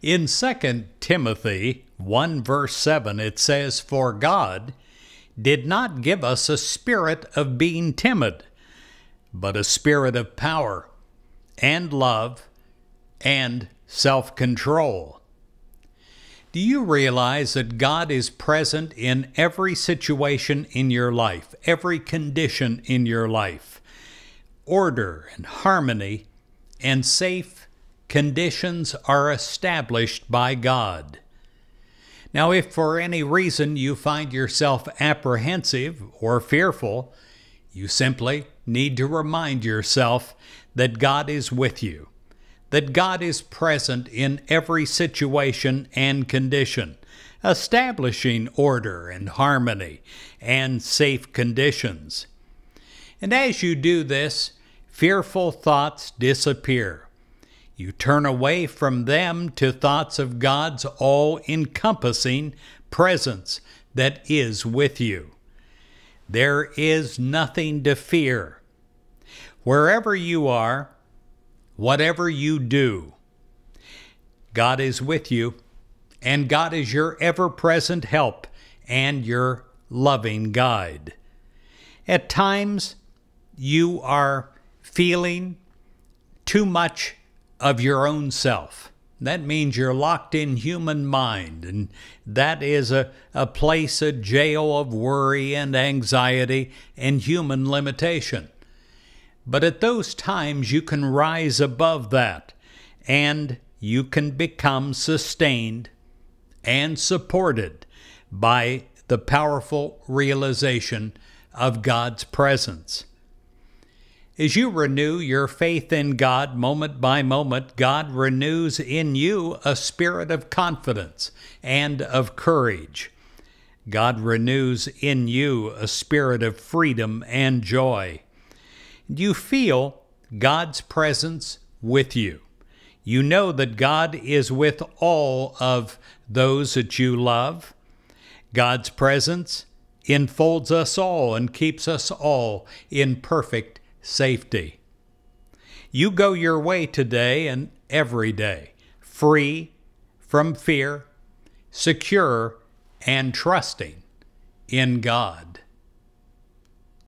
In 2 Timothy 1 verse 7, it says, For God did not give us a spirit of being timid, but a spirit of power and love and self control. Do you realize that God is present in every situation in your life, every condition in your life? Order and harmony and safe conditions are established by God. Now, if for any reason you find yourself apprehensive or fearful, you simply need to remind yourself that God is with you, that God is present in every situation and condition, establishing order and harmony and safe conditions. And as you do this, fearful thoughts disappear you turn away from them to thoughts of God's all encompassing presence that is with you. There is nothing to fear. Wherever you are, whatever you do, God is with you, and God is your ever present help and your loving guide. At times, you are feeling too much of your own self. That means you're locked in human mind, and that is a, a place, a jail of worry and anxiety and human limitation. But at those times, you can rise above that, and you can become sustained and supported by the powerful realization of God's presence. As you renew your faith in God moment by moment, God renews in you a spirit of confidence and of courage. God renews in you a spirit of freedom and joy. You feel God's presence with you. You know that God is with all of those that you love. God's presence enfolds us all and keeps us all in perfect safety. You go your way today and every day, free from fear, secure, and trusting in God.